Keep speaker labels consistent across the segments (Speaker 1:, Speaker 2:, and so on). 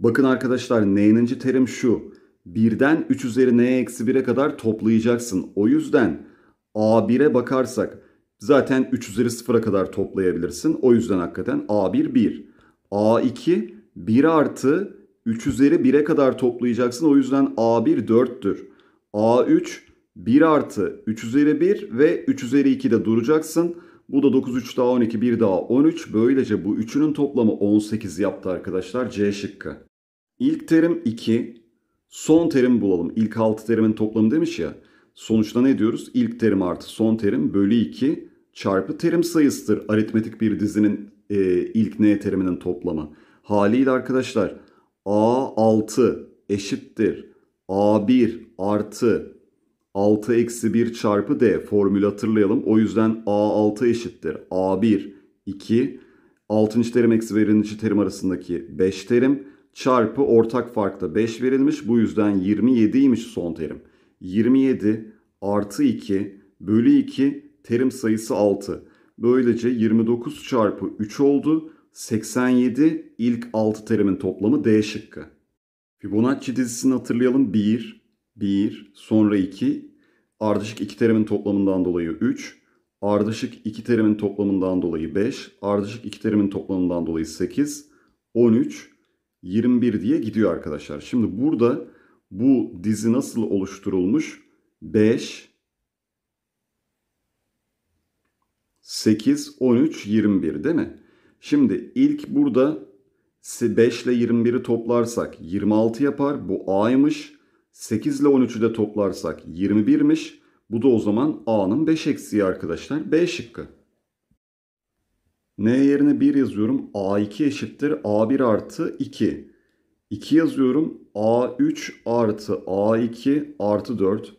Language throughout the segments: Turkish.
Speaker 1: Bakın arkadaşlar n'inci terim şu. birden 3 üzeri n eksi 1'e kadar toplayacaksın. O yüzden a1'e bakarsak zaten 3 üzeri 0'a kadar toplayabilirsin. O yüzden hakikaten a1 1. a2 1 artı 3 üzeri 1'e kadar toplayacaksın. O yüzden a1 4'tür. a3 1 artı 3 üzeri 1 ve 3 üzeri 2'de duracaksın. Bu da 9, 3 daha 12, 1 daha 13. Böylece bu üçünün toplamı 18 yaptı arkadaşlar. C şıkkı. İlk terim 2. Son terim bulalım. İlk 6 terimin toplamı demiş ya. Sonuçta ne diyoruz? İlk terim artı son terim bölü 2 çarpı terim sayısıdır. Aritmetik bir dizinin e, ilk n teriminin toplamı. Haliyle arkadaşlar A6 eşittir A1 artı 6 eksi 1 çarpı D formülü hatırlayalım. O yüzden A6 eşittir. A1 2 6. terim eksi birinci terim arasındaki 5 terim çarpı ortak farkta 5 verilmiş. Bu yüzden 27'ymiş son terim. 27 artı 2 bölü 2 terim sayısı 6. Böylece 29 çarpı 3 oldu. 87 ilk 6 terimin toplamı D şıkkı. Fibonacci dizisini hatırlayalım. 1, 1, sonra 2, Ardışık iki terimin toplamından dolayı 3. Ardışık iki terimin toplamından dolayı 5. Ardışık iki terimin toplamından dolayı 8. 13. 21 diye gidiyor arkadaşlar. Şimdi burada bu dizi nasıl oluşturulmuş? 5, 8, 13, 21 değil mi? Şimdi ilk burada 5 ile 21'i toplarsak 26 yapar. Bu A'ymış. 8 ile 13'ü de toplarsak 21'miş. Bu da o zaman A'nın 5 eksiği arkadaşlar. B şıkkı. N yerine 1 yazıyorum. A2 eşittir. A1 artı 2. 2 yazıyorum. A3 artı A2 artı 4.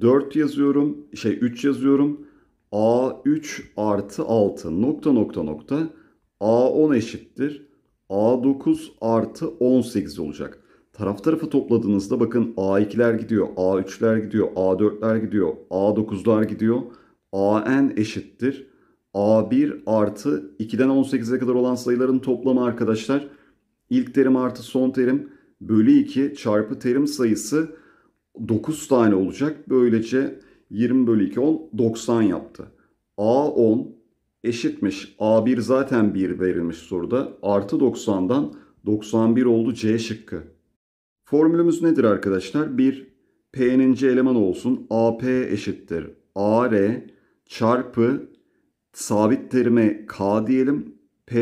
Speaker 1: 4 yazıyorum. Şey 3 yazıyorum. A3 artı 6 nokta nokta nokta A10 eşittir. A9 artı 18 olacak. Taraf tarafı topladığınızda bakın A2'ler gidiyor, A3'ler gidiyor, A4'ler gidiyor, A9'lar gidiyor. AN eşittir. A1 artı 2'den 18'e kadar olan sayıların toplamı arkadaşlar. İlk terim artı son terim bölü 2 çarpı terim sayısı 9 tane olacak. Böylece 20 bölü 2 10 90 yaptı. A10 eşitmiş. A1 zaten 1 verilmiş soruda. Artı 90'dan 91 oldu C şıkkı. Formülümüz nedir arkadaşlar? Bir P'ninci eleman olsun. AP eşittir. AR çarpı sabit terime K diyelim. P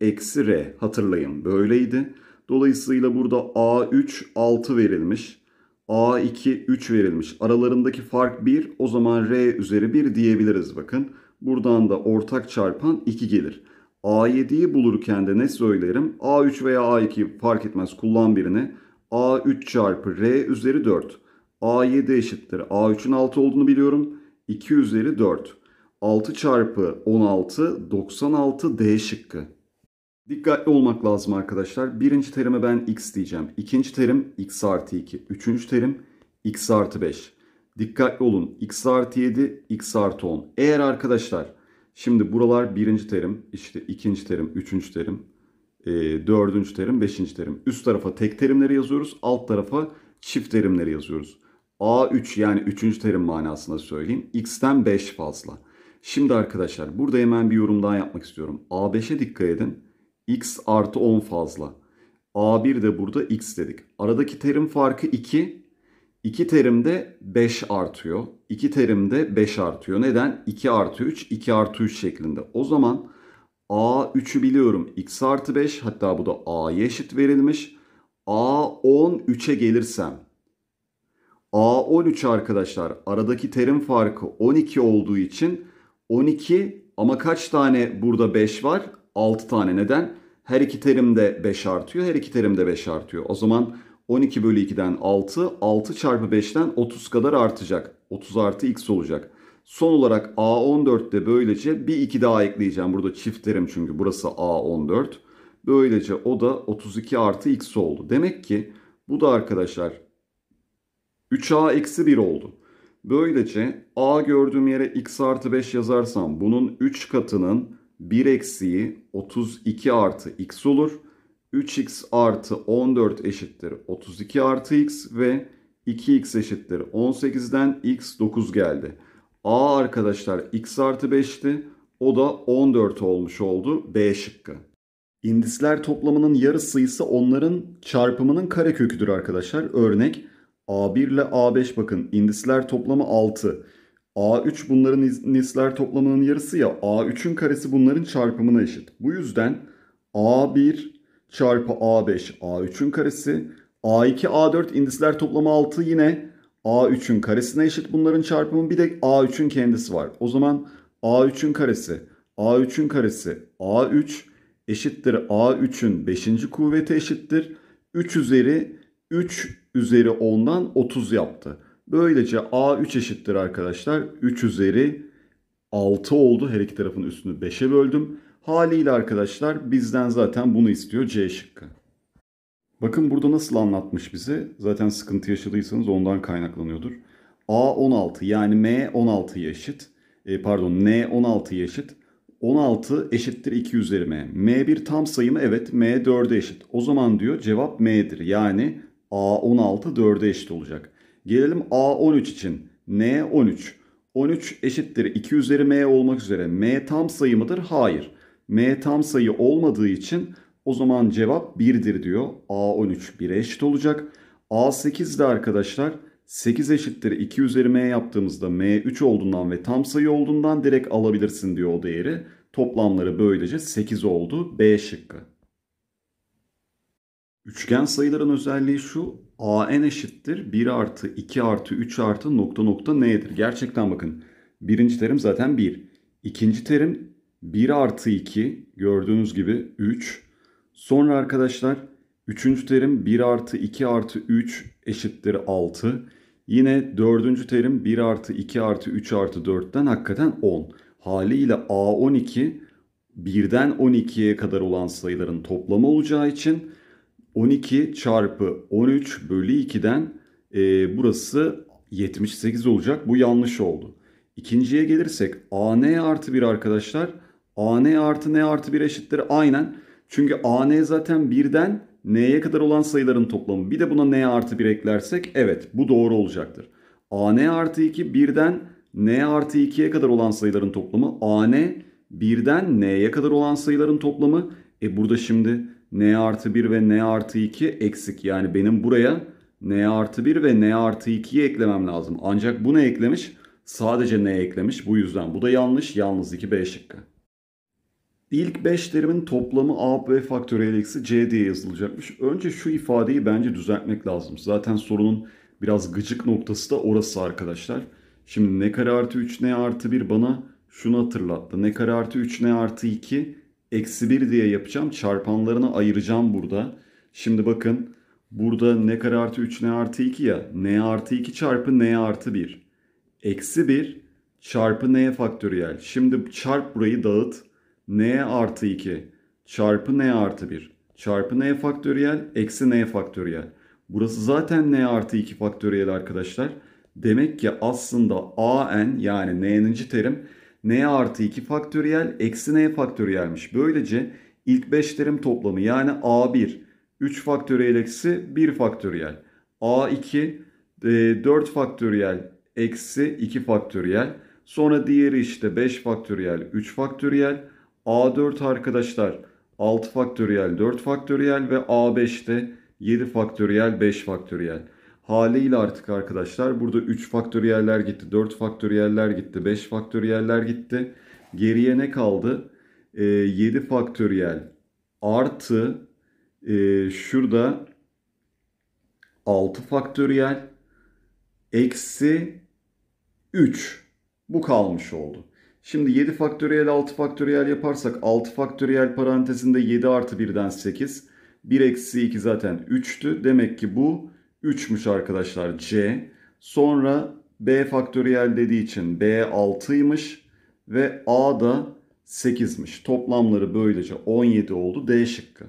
Speaker 1: eksi R hatırlayın böyleydi. Dolayısıyla burada A3 6 verilmiş. A2 3 verilmiş. Aralarındaki fark 1 o zaman R üzeri 1 diyebiliriz bakın. Buradan da ortak çarpan 2 gelir. A7'yi bulurken de ne söylerim? A3 veya A2 fark etmez kullan birini. A3 çarpı R üzeri 4. A7 eşittir. A3'ün 6 olduğunu biliyorum. 2 üzeri 4. 6 çarpı 16 96 D şıkkı. Dikkatli olmak lazım arkadaşlar. Birinci terime ben x diyeceğim. İkinci terim x artı 2. Üçüncü terim x artı 5. Dikkatli olun. x artı 7, x artı 10. Eğer arkadaşlar şimdi buralar birinci terim, işte ikinci terim, üçüncü terim, e, dördüncü terim, beşinci terim. Üst tarafa tek terimleri yazıyoruz, alt tarafa çift terimleri yazıyoruz. A3 yani üçüncü terim manasında söyleyeyim. X'ten 5 fazla. Şimdi arkadaşlar burada hemen bir yorum daha yapmak istiyorum. A5'e dikkat edin. X artı 10 fazla. A1 de burada X dedik. Aradaki terim farkı 2. 2 terimde 5 artıyor. 2 terimde 5 artıyor. Neden? 2 artı 3, 2 artı 3 şeklinde. O zaman A 3'ü biliyorum. X artı 5 hatta bu da A'ya eşit verilmiş. A 10 3'e gelirsem. A 13 arkadaşlar aradaki terim farkı 12 olduğu için 12 ama kaç tane burada 5 var? 6 tane. Neden? Her iki terimde 5 artıyor. Her iki terimde 5 artıyor. O zaman 12 bölü 2'den 6, 6 çarpı 5'ten 30 kadar artacak. 30 artı x olacak. Son olarak A14'te böylece bir iki daha ekleyeceğim. Burada çift derim çünkü burası A14. Böylece o da 32 artı x oldu. Demek ki bu da arkadaşlar 3a eksi 1 oldu. Böylece a gördüğüm yere x artı 5 yazarsam bunun 3 katının 1 eksiği 32 artı x olur. 3x artı 14 eşittir 32 artı x ve 2x eşittir 18'den x 9 geldi. A arkadaşlar x artı 5'ti. O da 14 olmuş oldu. B şıkkı. İndisler toplamının yarısı ise onların çarpımının kareköküdür arkadaşlar. Örnek A1 ile A5 bakın indisler toplamı 6. A3 bunların indisler toplamının yarısı ya A3'ün karesi bunların çarpımına eşit. Bu yüzden A1 çarpı A5 A3'ün karesi A2 A4 indisler toplamı 6 yine A3'ün karesine eşit bunların çarpımı bir de A3'ün kendisi var. O zaman A3'ün karesi, A3'ün karesi, A3 eşittir A3'ün 5. kuvveti eşittir. 3 üzeri 3 üzeri 10'dan 30 yaptı. Böylece A3 eşittir arkadaşlar. 3 üzeri 6 oldu. Her iki tarafın üstünü 5'e böldüm. Haliyle arkadaşlar bizden zaten bunu istiyor C şıkkı. Bakın burada nasıl anlatmış bize. Zaten sıkıntı yaşadıysanız ondan kaynaklanıyordur. A 16 yani M 16 eşit. E, pardon N 16 eşit. 16 eşittir 2 üzeri M. M bir tam sayı mı? Evet M 4'e eşit. O zaman diyor cevap M'dir. Yani A 16 4'e eşit olacak. Gelelim A 13 için. N 13. 13 eşittir 2 üzeri M olmak üzere. M tam sayı mıdır? Hayır. M tam sayı olmadığı için o zaman cevap 1'dir diyor. A13 1'e eşit olacak. A8 de arkadaşlar 8 eşittir 2 üzeri m yaptığımızda m3 olduğundan ve tam sayı olduğundan direkt alabilirsin diyor o değeri. Toplamları böylece 8 oldu. B şıkkı. Üçgen sayıların özelliği şu. AN eşittir 1 artı 2 artı 3 artı nokta nokta n'dir. Gerçekten bakın. Birinci terim zaten 1. İkinci terim 1 artı 2 gördüğünüz gibi 3. Sonra arkadaşlar üçüncü terim 1 artı 2 artı 3 eşittir 6. Yine dördüncü terim 1 artı 2 artı 3 artı 4'ten hakikaten 10. Haliyle A12 1'den 12'ye kadar olan sayıların toplamı olacağı için 12 çarpı 13 bölü 2'den e, burası 78 olacak. Bu yanlış oldu. İkinciye gelirsek AN artı 1 arkadaşlar. AN artı N artı 1 eşittir. Aynen çünkü AN zaten birden n'ye kadar olan sayıların toplamı. Bir de buna n artı 1 eklersek evet bu doğru olacaktır. AN artı 2 birden n artı 2'ye kadar olan sayıların toplamı. AN birden n'ye kadar olan sayıların toplamı. E burada şimdi n artı 1 ve n artı 2 eksik. Yani benim buraya n artı 1 ve n artı 2'yi eklemem lazım. Ancak bu ne eklemiş? Sadece n eklemiş. Bu yüzden bu da yanlış. Yalnız 2 B şıkkı. İlk 5 terimin toplamı A B faktöriyel eksi C diye yazılacakmış. Önce şu ifadeyi bence düzeltmek lazım. Zaten sorunun biraz gıcık noktası da orası arkadaşlar. Şimdi ne kare artı 3 ne artı 1 bana şunu hatırlattı. Ne kare artı 3 ne artı 2 eksi 1 diye yapacağım. Çarpanlarına ayıracağım burada. Şimdi bakın burada ne kare artı 3 ne artı 2 ya. N artı 2 çarpı N artı 1. Eksi 1 çarpı N faktöriyel. Şimdi çarp burayı dağıt n artı 2 çarpı n artı 1 çarpı n faktöriyel eksi n faktöriyel. Burası zaten n artı 2 faktöriyel arkadaşlar. Demek ki aslında A n yani n'ninci terim n artı 2 faktöriyel eksi n faktöriyelmiş. Böylece ilk 5 terim toplamı yani a1 3 faktöriyel eksi 1 faktöriyel. a2 4 e, faktöriyel eksi 2 faktöriyel. Sonra diğeri işte 5 faktöriyel 3 faktöriyel. A4 arkadaşlar 6 faktöriyel 4 faktöriyel ve A5'te 7 faktöriyel 5 faktöriyel. Haliyle artık arkadaşlar burada 3 faktöriyeller gitti, 4 faktöriyeller gitti, 5 faktöriyeller gitti. Geriye ne kaldı? E, ee, 7 faktöriyel artı e, şurada 6 faktöriyel eksi 3 bu kalmış oldu. Şimdi 7 faktöriyel 6 faktöriyel yaparsak 6 faktöriyel parantezinde 7 artı 1'den 8. 1 eksi 2 zaten 3'tü. Demek ki bu 3'müş arkadaşlar C. Sonra B faktöriyel dediği için B 6'ymış ve A da 8'miş. Toplamları böylece 17 oldu D şıkkı.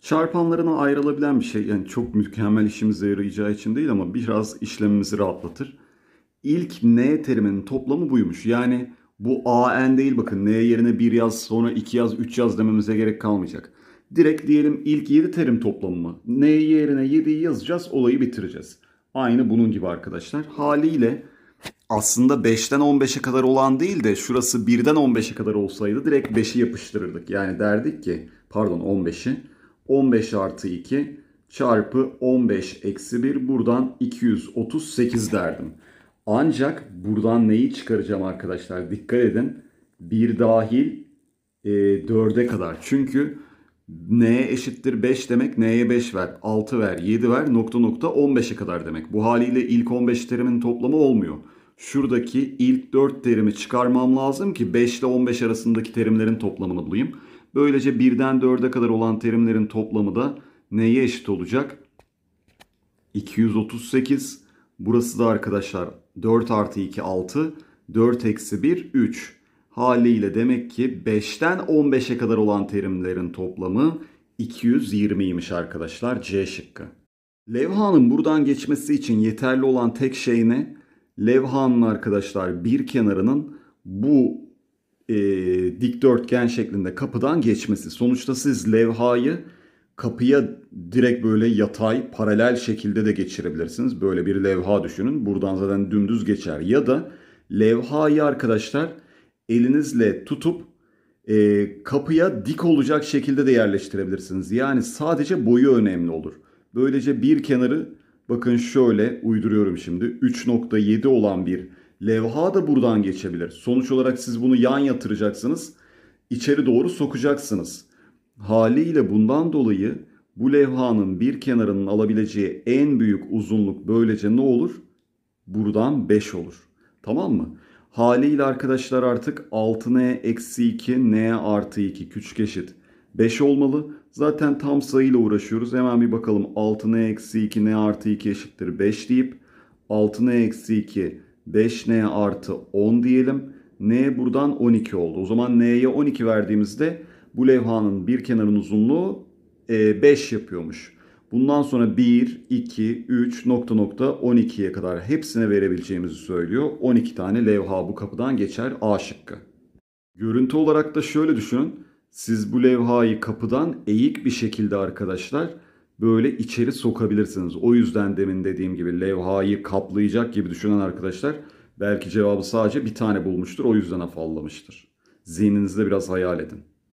Speaker 1: Çarpanlarına ayrılabilen bir şey yani çok mükemmel işimize yarayacağı için değil ama biraz işlemimizi rahatlatır. İlk N teriminin toplamı buymuş. Yani bu AN değil bakın. N yerine 1 yaz, sonra 2 yaz, 3 yaz dememize gerek kalmayacak. Direkt diyelim ilk 7 terim toplamı. N yerine 7'yi yazacağız, olayı bitireceğiz. Aynı bunun gibi arkadaşlar. Haliyle aslında 5'ten 15'e kadar olan değil de şurası 1'den 15'e kadar olsaydı direkt 5'i yapıştırırdık. Yani derdik ki pardon 15'i 15 artı 2 çarpı 15 eksi 1 buradan 238 derdim. Ancak buradan neyi çıkaracağım arkadaşlar? Dikkat edin. Bir dahil e, 4'e kadar. Çünkü n'ye eşittir 5 demek n'ye 5 ver, 6 ver, 7 ver, nokta nokta 15'e kadar demek. Bu haliyle ilk 15 terimin toplamı olmuyor. Şuradaki ilk 4 terimi çıkarmam lazım ki 5 ile 15 arasındaki terimlerin toplamını bulayım. Böylece 1'den 4'e kadar olan terimlerin toplamı da neye eşit olacak? 238 Burası da arkadaşlar 4 artı 2 6, 4 eksi 1 3. Haliyle demek ki 5'ten 15'e kadar olan terimlerin toplamı 220'ymiş arkadaşlar C şıkkı. Levhanın buradan geçmesi için yeterli olan tek şey ne? Levhanın arkadaşlar bir kenarının bu e, dikdörtgen şeklinde kapıdan geçmesi. Sonuçta siz levhayı kapıya direkt böyle yatay paralel şekilde de geçirebilirsiniz. Böyle bir levha düşünün. Buradan zaten dümdüz geçer. Ya da levhayı arkadaşlar elinizle tutup e, kapıya dik olacak şekilde de yerleştirebilirsiniz. Yani sadece boyu önemli olur. Böylece bir kenarı bakın şöyle uyduruyorum şimdi 3.7 olan bir levha da buradan geçebilir. Sonuç olarak siz bunu yan yatıracaksınız. İçeri doğru sokacaksınız. Haliyle bundan dolayı bu levhanın bir kenarının alabileceği en büyük uzunluk böylece ne olur? Buradan 5 olur. Tamam mı? Haliyle arkadaşlar artık 6n eksi 2 n artı 2 küçük eşit 5 olmalı. Zaten tam sayıyla uğraşıyoruz. Hemen bir bakalım 6n eksi 2 n artı 2 eşittir 5 deyip 6n eksi 2 5n artı 10 diyelim. n buradan 12 oldu. O zaman n'ye 12 verdiğimizde bu levhanın bir kenarının uzunluğu 5 e, yapıyormuş. Bundan sonra 1, 2, 3, nokta nokta 12'ye kadar hepsine verebileceğimizi söylüyor. 12 tane levha bu kapıdan geçer A şıkkı. Görüntü olarak da şöyle düşünün. Siz bu levhayı kapıdan eğik bir şekilde arkadaşlar böyle içeri sokabilirsiniz. O yüzden demin dediğim gibi levhayı kaplayacak gibi düşünen arkadaşlar belki cevabı sadece bir tane bulmuştur. O yüzden afallamıştır. Zihninizde biraz hayal edin.